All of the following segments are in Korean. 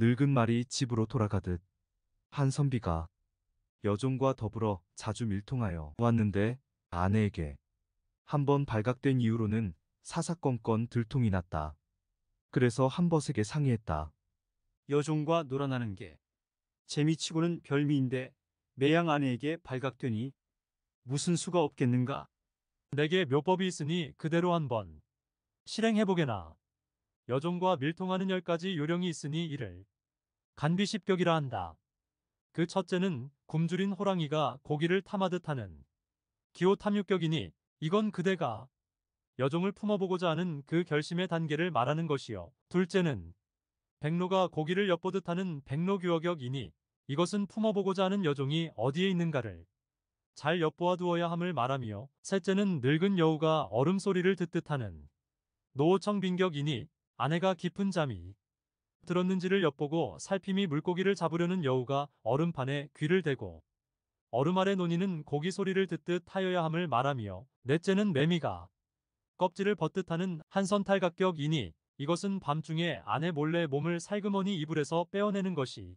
늙은 말이 집으로 돌아가듯 한선비가 여종과 더불어 자주 밀통하여 왔는데 아내에게 한 번 발각된 이후로는 사사건건 들통이 났다. 그래서 한버에게 상의했다. 여종과 놀아나는 게 재미치고는 별미인데 매양 아내에게 발각되니 무슨 수가 없겠는가? 내게 묘법이 있으니 그대로 한번 실행해보게나. 여종과 밀통하는 열까지 요령이 있으니 이를 간비십격이라 한다. 그 첫째는 굶주린 호랑이가 고기를 탐하듯 하는 기호 탐육격이니 이건 그대가 여종을 품어보고자 하는 그 결심의 단계를 말하는 것이요. 둘째는 백로가 고기를 엿보듯 하는 백로규어격이니 이것은 품어보고자 하는 여종이 어디에 있는가를 잘 엿보아 두어야 함을 말하며 셋째는 늙은 여우가 얼음 소리를 듣듯 하는 노호청 빈격이니 아내가 깊은 잠이 들었는지를 엿보고 살핌이 물고기를 잡으려는 여우가 얼음판에 귀를 대고 얼음 아래 논이는 고기 소리를 듣듯 하여야 함을 말하며 넷째는 매미가 껍질을 벗듯하는 한선탈각격이니 이것은 밤중에 아내 몰래 몸을 살그머니 이불에서 빼어내는 것이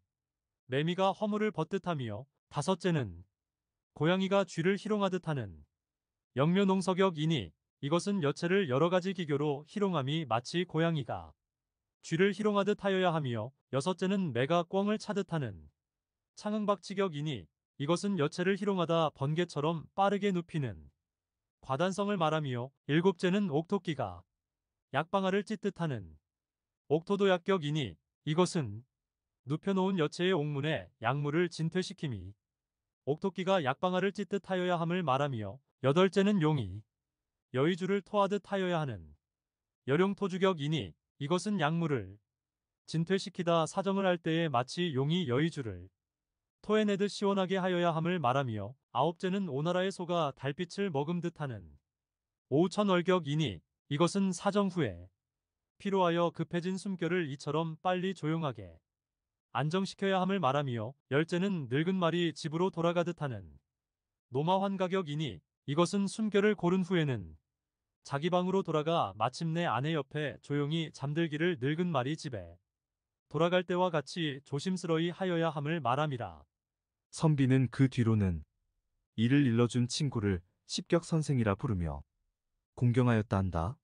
매미가 허물을 벗듯하며 다섯째는 고양이가 쥐를 희롱하듯 하는 영묘농석역이니 이것은 여체를 여러 가지 기교로 희롱함이 마치 고양이가 쥐를 희롱하듯 하여야 하며 여섯째는 매가 꿩을 차듯 하는 창흥박치격이니 이것은 여체를 희롱하다 번개처럼 빠르게 눕히는 과단성을 말하며 일곱째는 옥토끼가 약방아를 찢듯 하는 옥토도 약격이니 이것은 눕혀놓은 여체의 옥문에 약물을 진퇴시킴이 옥토끼가 약방아를 찢듯 하여야 함을 말하며 여덟째는 용이 여의주를 토하듯 하여야 하는 여룡토주격이니 이것은 약물을 진퇴시키다 사정을 할 때에 마치 용이 여의주를 토해내듯 시원하게 하여야 함을 말하며 아홉째는 오나라의 소가 달빛을 머금 듯하는 오천월격이니 이것은 사정 후에 피로하여 급해진 숨결을 이처럼 빨리 조용하게 안정시켜야 함을 말하며 열째는 늙은 말이 집으로 돌아가듯 하는 노마환가격이니 이것은 순결을 고른 후에는 자기 방으로 돌아가 마침내 아내 옆에 조용히 잠들기를 늙은 말이 집에 돌아갈 때와 같이 조심스러이 하여야 함을 말함이라. 선비는 그 뒤로는 이를 일러준 친구를 십격 선생이라 부르며 공경하였다 한다.